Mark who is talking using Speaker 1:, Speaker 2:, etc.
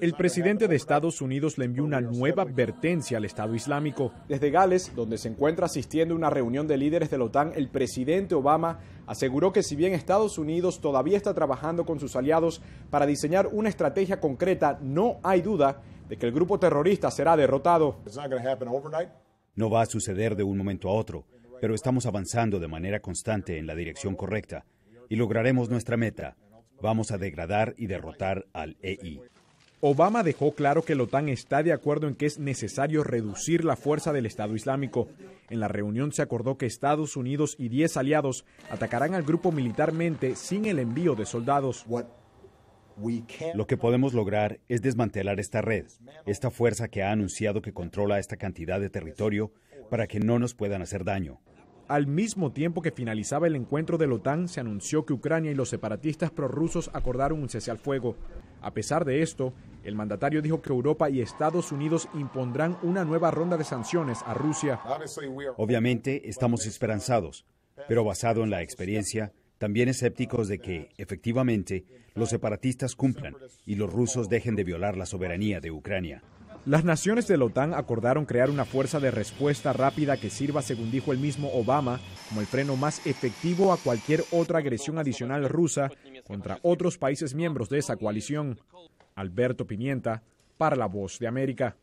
Speaker 1: El presidente de Estados Unidos le envió una nueva advertencia al Estado Islámico. Desde Gales, donde se encuentra asistiendo a una reunión de líderes de la OTAN, el presidente Obama aseguró que si bien Estados Unidos todavía está trabajando con sus aliados para diseñar una estrategia concreta, no hay duda de que el grupo terrorista será derrotado.
Speaker 2: No va a suceder de un momento a otro, pero estamos avanzando de manera constante en la dirección correcta y lograremos nuestra meta. Vamos a degradar y derrotar al EI. Obama dejó claro que la OTAN está de acuerdo en que es necesario reducir la
Speaker 1: fuerza del Estado Islámico. En la reunión se acordó que Estados Unidos y 10 aliados atacarán
Speaker 2: al grupo militarmente sin el envío de soldados. Lo que podemos lograr es desmantelar esta red, esta fuerza que ha anunciado que controla esta cantidad de territorio para que no nos puedan hacer daño. Al mismo tiempo que finalizaba el encuentro
Speaker 1: de la OTAN, se anunció que Ucrania y los separatistas prorrusos acordaron un cese al fuego. A pesar de esto, el mandatario dijo que Europa y Estados Unidos impondrán una nueva ronda de sanciones
Speaker 2: a Rusia. Obviamente estamos esperanzados, pero basado en la experiencia, también escépticos de que, efectivamente, los separatistas cumplan y los rusos dejen de violar la soberanía de Ucrania. Las naciones de la OTAN acordaron crear una fuerza
Speaker 1: de respuesta rápida que sirva, según dijo el mismo Obama, como el freno más efectivo a cualquier otra agresión adicional rusa contra otros países miembros de esa coalición. Alberto Pimienta, para la Voz de América.